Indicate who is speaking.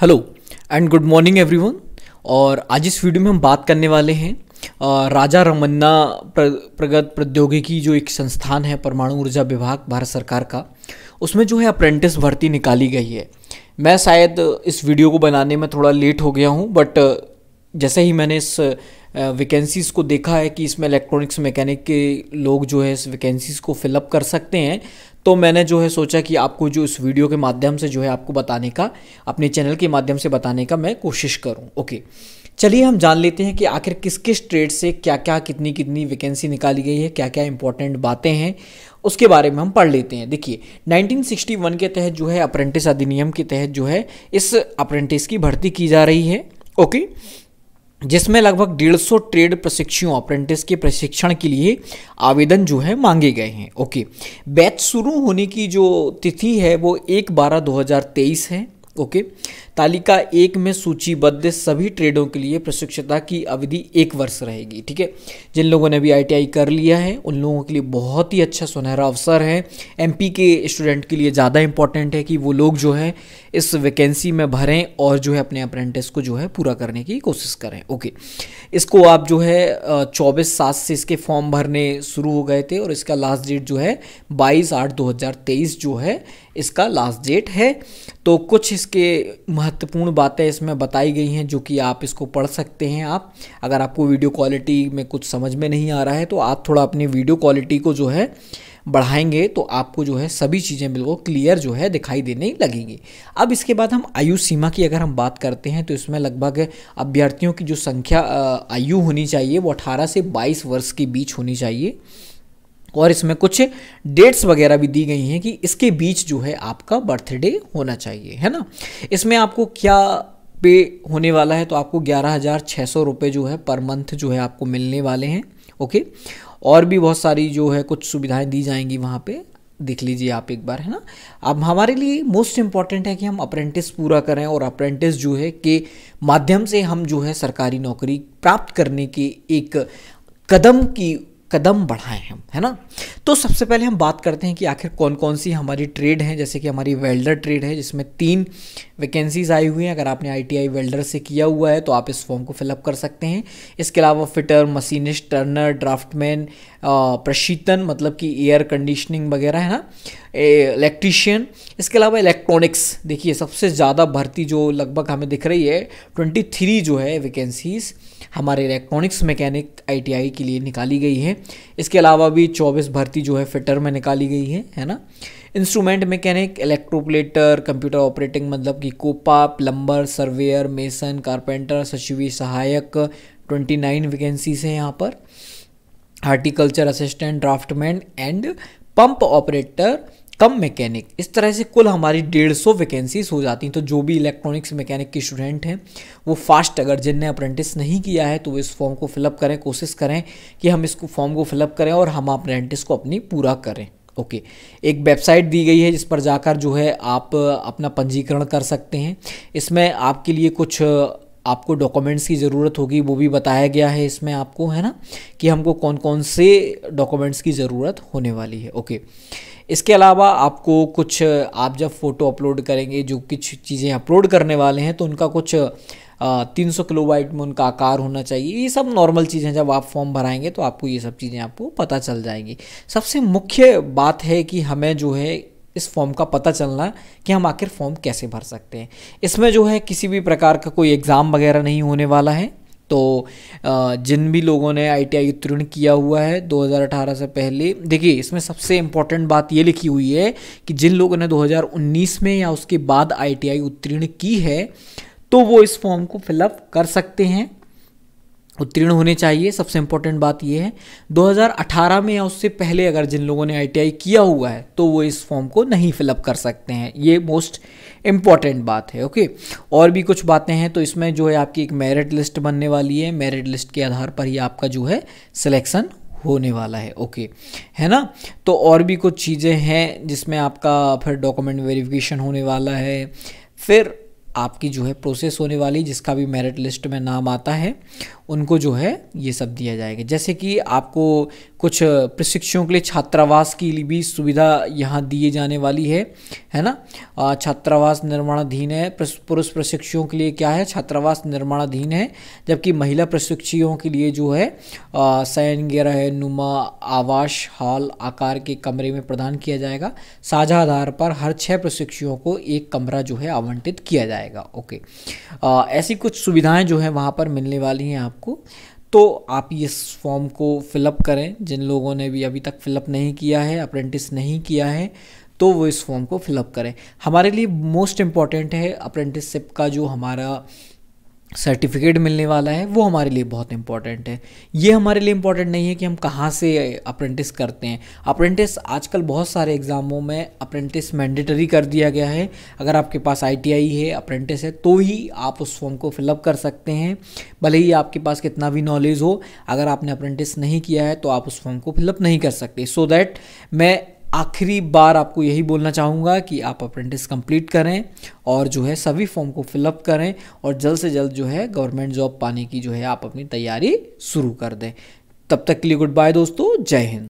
Speaker 1: Hello and good morning everyone और आज इस वीडियो में हम बात करने वाले हैं राजा रमन्ना प्रगत प्रौद्योगिकी जो एक संस्थान है परमाणु ऊर्जा विभाग भारत सरकार का उसमें जो है अप्रेंटिस भर्ती निकाली गई है मैं शायद इस वीडियो को बनाने में थोड़ा लेट हो गया हूँ बट जैसे ही मैंने इस वैकेंसीज़ को देखा है कि इसमें इलेक्ट्रॉनिक्स मैकेनिक के लोग जो है इस वैकेंसीज़ को फिलअप कर सकते हैं तो मैंने जो है सोचा कि आपको जो इस वीडियो के माध्यम से जो है आपको बताने का अपने चैनल के माध्यम से बताने का मैं कोशिश करूँ ओके चलिए हम जान लेते हैं कि आखिर किस किस ट्रेड से क्या क्या कितनी कितनी वैकेंसी निकाली गई है क्या क्या इंपॉर्टेंट बातें हैं उसके बारे में हम पढ़ लेते हैं देखिए 1961 के तहत जो है अप्रेंटिस अधिनियम के तहत जो है इस अप्रेंटिस की भर्ती की जा रही है ओके जिसमें लगभग डेढ़ सौ ट्रेड प्रशिक्षुओं अप्रेंटिस के प्रशिक्षण के लिए आवेदन जो है मांगे गए हैं ओके बैच शुरू होने की जो तिथि है वो एक बारह दो हज़ार तेईस है ओके तालिका एक में सूचीबद्ध सभी ट्रेडों के लिए प्रशिक्षता की अवधि एक वर्ष रहेगी ठीक है जिन लोगों ने अभी आईटीआई कर लिया है उन लोगों के लिए बहुत ही अच्छा सुनहरा अवसर है एमपी के स्टूडेंट के लिए ज़्यादा इंपॉर्टेंट है कि वो लोग जो है इस वैकेंसी में भरें और जो है अपने अप्रेंटिस को जो है पूरा करने की कोशिश करें ओके इसको आप जो है चौबीस सात से इसके फॉर्म भरने शुरू हो गए थे और इसका लास्ट डेट जो है बाईस आठ दो जो है इसका लास्ट डेट है तो कुछ इसके महत्वपूर्ण बातें इसमें बताई गई हैं जो कि आप इसको पढ़ सकते हैं आप अगर आपको वीडियो क्वालिटी में कुछ समझ में नहीं आ रहा है तो आप थोड़ा अपनी वीडियो क्वालिटी को जो है बढ़ाएंगे तो आपको जो है सभी चीज़ें बिल्कुल क्लियर जो है दिखाई देने लगेंगी अब इसके बाद हम आयु सीमा की अगर हम बात करते हैं तो इसमें लगभग अभ्यर्थियों की जो संख्या आयु होनी चाहिए वो 18 से बाईस वर्ष के बीच होनी चाहिए और इसमें कुछ डेट्स वगैरह भी दी गई हैं कि इसके बीच जो है आपका बर्थडे होना चाहिए है ना इसमें आपको क्या पे होने वाला है तो आपको ग्यारह हज़ार छः सौ रुपये जो है पर मंथ जो है आपको मिलने वाले हैं ओके और भी बहुत सारी जो है कुछ सुविधाएं दी जाएंगी वहाँ पे देख लीजिए आप एक बार है ना अब हमारे लिए मोस्ट इम्पॉर्टेंट है कि हम अप्रेंटिस पूरा करें और अप्रेंटिस जो है के माध्यम से हम जो है सरकारी नौकरी प्राप्त करने के एक कदम की कदम बढ़ाएं हम है ना तो सबसे पहले हम बात करते हैं कि आखिर कौन कौन सी हमारी ट्रेड हैं जैसे कि हमारी वेल्डर ट्रेड है जिसमें तीन वैकेंसीज आई हुई हैं अगर आपने आईटीआई वेल्डर से किया हुआ है तो आप इस फॉर्म को फिलअप कर सकते हैं इसके अलावा फिटर मशीनिस्ट टर्नर ड्राफ्टमैन प्रशीतन मतलब कि एयर कंडीशनिंग वगैरह है ना इलेक्ट्रीशियन इसके अलावा इलेक्ट्रॉनिक्स देखिए सबसे ज़्यादा भर्ती जो लगभग हमें दिख रही है ट्वेंटी थ्री जो है वैकेंसीज़ हमारे इलेक्ट्रॉनिक्स मैकेनिक आईटीआई के लिए निकाली गई है इसके अलावा भी चौबीस भर्ती जो है फिटर में निकाली गई है है ना instrument mechanic electroplater computer operating मतलब कि COPA plumber surveyor mason carpenter सचिवी सहायक ट्वेंटी नाइन वैकेंसीज हैं यहाँ पर horticulture assistant draftsman and pump operator cum mechanic इस तरह से कुल हमारी डेढ़ सौ वैकेंसीज हो जाती हैं तो जो भी इलेक्ट्रॉनिक्स मैकेनिक के स्टूडेंट हैं वो फास्ट अगर जिनने अप्रेंटिस नहीं किया है तो वो इस फॉर्म को फिलअप करें कोशिश करें कि हम इसको फॉर्म को फिलअप करें और हम अप्रेंटिस को अपनी पूरा करें ओके okay. एक वेबसाइट दी गई है जिस पर जाकर जो है आप अपना पंजीकरण कर सकते हैं इसमें आपके लिए कुछ आपको डॉक्यूमेंट्स की ज़रूरत होगी वो भी बताया गया है इसमें आपको है ना कि हमको कौन कौन से डॉक्यूमेंट्स की ज़रूरत होने वाली है ओके इसके अलावा आपको कुछ आप जब फ़ोटो अपलोड करेंगे जो कुछ चीज़ें अपलोड करने वाले हैं तो उनका कुछ तीन सौ किलो वाइट में उनका आकार होना चाहिए ये सब नॉर्मल चीज़ें जब आप फॉर्म भराएंगे तो आपको ये सब चीज़ें आपको पता चल जाएंगी सबसे मुख्य बात है कि हमें जो है इस फॉर्म का पता चलना कि हम आखिर फॉर्म कैसे भर सकते हैं इसमें जो है किसी भी प्रकार का कोई एग्ज़ाम वगैरह नहीं होने वाला है तो जिन भी लोगों ने आई टी उत्तीर्ण किया हुआ है 2018 से पहले देखिए इसमें सबसे इम्पॉर्टेंट बात ये लिखी हुई है कि जिन लोगों ने 2019 में या उसके बाद आई उत्तीर्ण की है तो वो इस फॉर्म को फिलअप कर सकते हैं उत्तीर्ण होने चाहिए सबसे इम्पोर्टेंट बात यह है 2018 में या उससे पहले अगर जिन लोगों ने आईटीआई किया हुआ है तो वो इस फॉर्म को नहीं फिलअप कर सकते हैं ये मोस्ट इम्पॉर्टेंट बात है ओके और भी कुछ बातें हैं तो इसमें जो है आपकी एक मेरिट लिस्ट बनने वाली है मेरिट लिस्ट के आधार पर ही आपका जो है सिलेक्शन होने वाला है ओके है ना तो और भी कुछ चीज़ें हैं जिसमें आपका फिर डॉक्यूमेंट वेरिफिकेशन होने वाला है फिर आपकी जो है प्रोसेस होने वाली जिसका भी मेरिट लिस्ट में नाम आता है उनको जो है ये सब दिया जाएगा जैसे कि आपको कुछ प्रशिक्षुओं के लिए छात्रावास की भी सुविधा यहाँ दिए जाने वाली है है ना छात्रावास निर्माणाधीन है पुरुष प्रशिक्षुओं के लिए क्या है छात्रावास निर्माणाधीन है जबकि महिला प्रशिक्षुओं के लिए जो है शयन ग्रह नुमा आवास हॉल आकार के कमरे में प्रदान किया जाएगा साझा आधार पर हर छः प्रशिक्षुओं को एक कमरा जो है आवंटित किया जाएगा ओके ऐसी कुछ सुविधाएँ जो है वहाँ पर मिलने वाली हैं आप आपको तो आप इस फॉर्म को फिलअप करें जिन लोगों ने भी अभी तक फिलअप नहीं किया है अप्रेंटिस नहीं किया है तो वो इस फॉर्म को फिलअप करें हमारे लिए मोस्ट इम्पॉर्टेंट है अप्रेंटिसशिप का जो हमारा सर्टिफिकेट मिलने वाला है वो हमारे लिए बहुत इंपॉर्टेंट है ये हमारे लिए इंपॉर्टेंट नहीं है कि हम कहाँ से अप्रेंटिस करते हैं अप्रेंटिस आजकल बहुत सारे एग्ज़ामों में अप्रेंटिस मैंडेटरी कर दिया गया है अगर आपके पास आईटीआई है अप्रेंटिस है तो ही आप उस फॉर्म को फिलअप कर सकते हैं भले ही आपके पास कितना भी नॉलेज हो अगर आपने अप्रेंटिस नहीं किया है तो आप उस फॉर्म को फिलअप नहीं कर सकते सो so दैट मैं आखिरी बार आपको यही बोलना चाहूँगा कि आप अप्रेंटिस कंप्लीट करें और जो है सभी फॉर्म को फिलअप करें और जल्द से जल्द जो है गवर्नमेंट जॉब पाने की जो है आप अपनी तैयारी शुरू कर दें तब तक के लिए गुड बाय दोस्तों जय हिंद